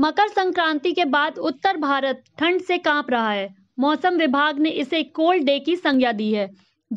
मकर संक्रांति के बाद उत्तर भारत ठंड से कांप रहा है मौसम विभाग ने इसे कोल्ड डे की संज्ञा दी है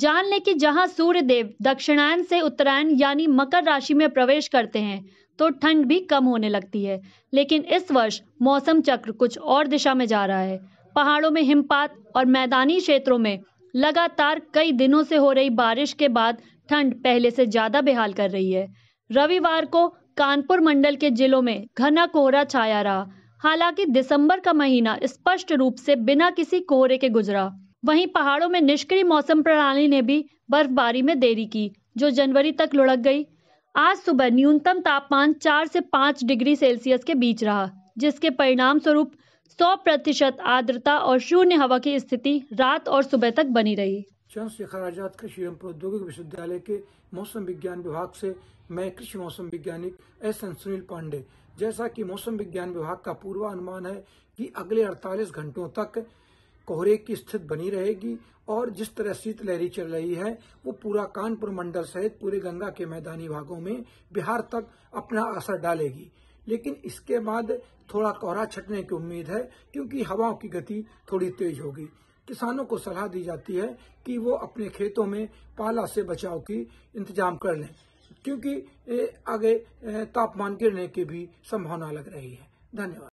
जान लें कि जहां सूर्य देव दक्षिणायन से उत्तरायण यानी मकर राशि में प्रवेश करते हैं तो ठंड भी कम होने लगती है लेकिन इस वर्ष मौसम चक्र कुछ और दिशा में जा रहा है पहाड़ों में हिमपात और मैदानी क्षेत्रों में लगातार कई दिनों से हो रही बारिश के बाद ठंड पहले से ज़्यादा बेहाल कर रही है रविवार को कानपुर मंडल के जिलों में घना कोहरा छाया रहा हालांकि दिसंबर का महीना स्पष्ट रूप से बिना किसी कोहरे के गुजरा वहीं पहाड़ों में निष्क्रिय मौसम प्रणाली ने भी बर्फबारी में देरी की जो जनवरी तक लुढ़क गई आज सुबह न्यूनतम तापमान चार से पाँच डिग्री सेल्सियस के बीच रहा जिसके परिणाम स्वरूप सौ प्रतिशत आर्द्रता और शून्य हवा की स्थिति रात और सुबह तक बनी रही चंद से अखराज कृषि एवं प्रौद्योगिक विश्वविद्यालय के मौसम विज्ञान विभाग से मैं कृषि मौसम वैज्ञानिक एस एन सुनील पांडे जैसा कि मौसम विज्ञान विभाग का पूर्वानुमान है कि अगले 48 घंटों तक कोहरे की स्थिति बनी रहेगी और जिस तरह शीतलहरी चल रही है वो पूरा कानपुर मंडल सहित पूरे गंगा के मैदानी भागों में बिहार तक अपना असर डालेगी लेकिन इसके बाद थोड़ा कोहरा छटने की उम्मीद है क्योंकि हवाओं की गति थोड़ी तेज होगी किसानों को सलाह दी जाती है कि वो अपने खेतों में पाला से बचाव की इंतजाम कर लें क्योंकि आगे तापमान गिरने की भी संभावना लग रही है धन्यवाद